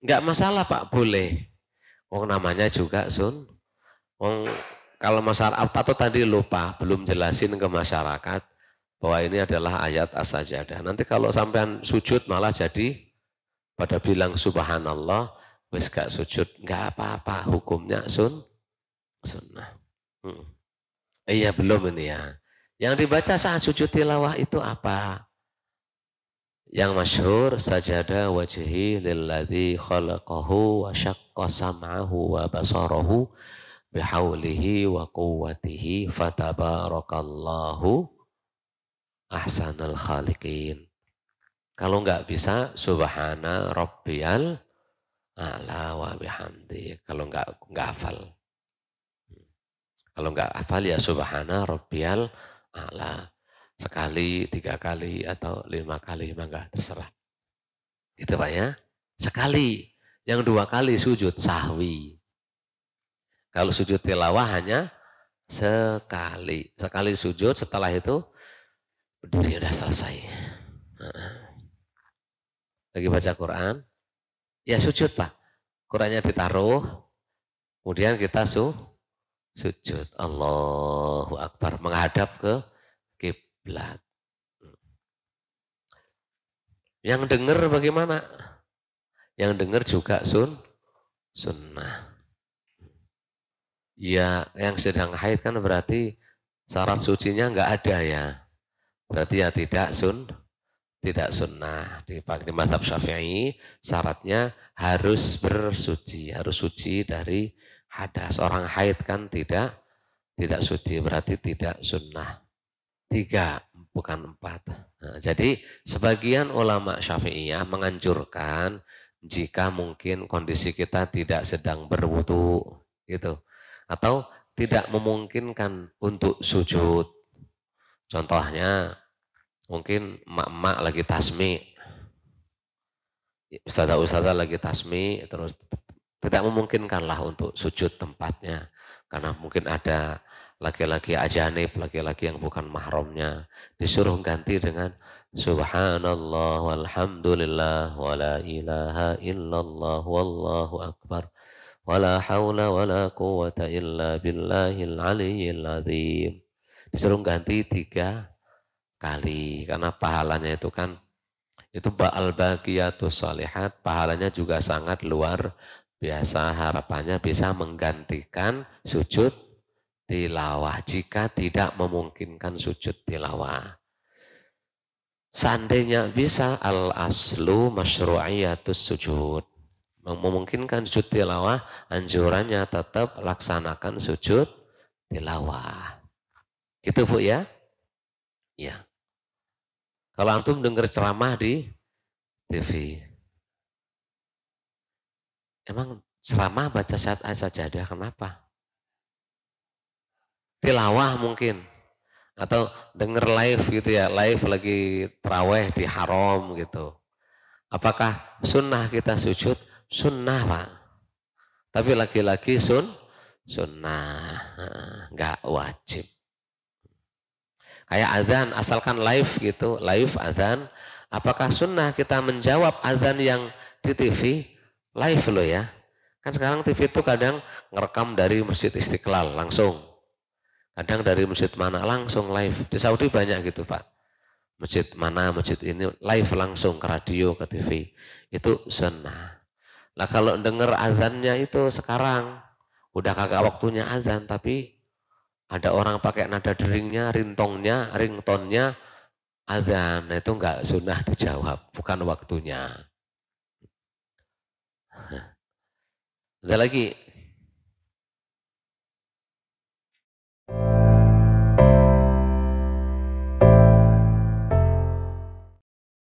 Enggak masalah Pak, boleh. Wong namanya juga sun. Wong kalau masalah atau tadi lupa belum jelasin ke masyarakat bahwa ini adalah ayat as-sajadah. Nanti kalau sampean sujud malah jadi pada bilang subhanallah wis gak sujud, enggak apa-apa hukumnya sun sunnah. Hmm. Iya belum ini ya. Yang dibaca saat sujud tilawah itu apa? yang masyhur sajada wajhi lilladzi khalaqahu wa syaqqa sam'ahu wa basarahu bihaulihi wa quwwatihi fatabarakallahu ahsanal khaliqin. Kalau nggak bisa subhana rabbiyal a'la wa bihamdi. Kalau nggak nggak hafal. Kalau nggak hafal ya subhana rabbiyal a'la sekali, tiga kali, atau lima kali, mangga terserah. Itu Pak ya. Sekali. Yang dua kali sujud sahwi. Kalau sujud tilawah hanya sekali. Sekali sujud setelah itu berdiri sudah selesai. Lagi baca Quran. Ya sujud Pak. Qurannya ditaruh. Kemudian kita su sujud. Allahu Akbar. Menghadap ke kiblat. Yang dengar bagaimana? Yang dengar juga sun sunnah. Ya, yang sedang haid kan berarti syarat sucinya nggak ada ya. Berarti ya tidak sun tidak sunnah di, di mazhab syafi'i syaratnya harus bersuci harus suci dari hadas orang haid kan tidak tidak suci berarti tidak sunnah Tiga, bukan empat. Nah, jadi sebagian ulama syafi'iyah menganjurkan jika mungkin kondisi kita tidak sedang berwudu gitu atau tidak memungkinkan untuk sujud. Contohnya mungkin emak-emak lagi tasmi. Ustazah-ustazah lagi tasmi terus tidak memungkinkanlah untuk sujud tempatnya karena mungkin ada laki-laki ajanib, laki-laki yang bukan mahramnya disuruh ganti dengan subhanallah walhamdulillah wala ilaha illallah wallahu akbar wala haula wala quwata illa billahil aliyyil azim. Disuruh ganti tiga kali karena pahalanya itu kan itu ba'al baqiyatus salihat pahalanya juga sangat luar biasa harapannya bisa menggantikan sujud tilawah jika tidak memungkinkan sujud tilawah. Seandainya bisa al aslu masyru'iyatus sujud. Memungkinkan sujud tilawah, anjurannya tetap laksanakan sujud tilawah. Gitu Bu ya? Ya. Kalau antum dengar ceramah di TV. Emang ceramah baca saat ada kenapa? tilawah mungkin atau denger live gitu ya, live lagi teraweh di haram gitu. Apakah sunnah kita sujud? Sunnah Pak. Tapi lagi-lagi sun, sunnah. nggak wajib. Kayak azan, asalkan live gitu, live azan. Apakah sunnah kita menjawab azan yang di TV? Live lo ya. Kan sekarang TV itu kadang ngerekam dari Masjid Istiqlal langsung Kadang dari masjid mana langsung live. Di Saudi banyak gitu Pak. Masjid mana, masjid ini live langsung ke radio, ke TV. Itu sunnah. lah kalau dengar azannya itu sekarang, udah kagak waktunya azan, tapi ada orang pakai nada deringnya, rintongnya, ringtonnya, azan. Nah, itu nggak sunnah dijawab, bukan waktunya. Ada lagi,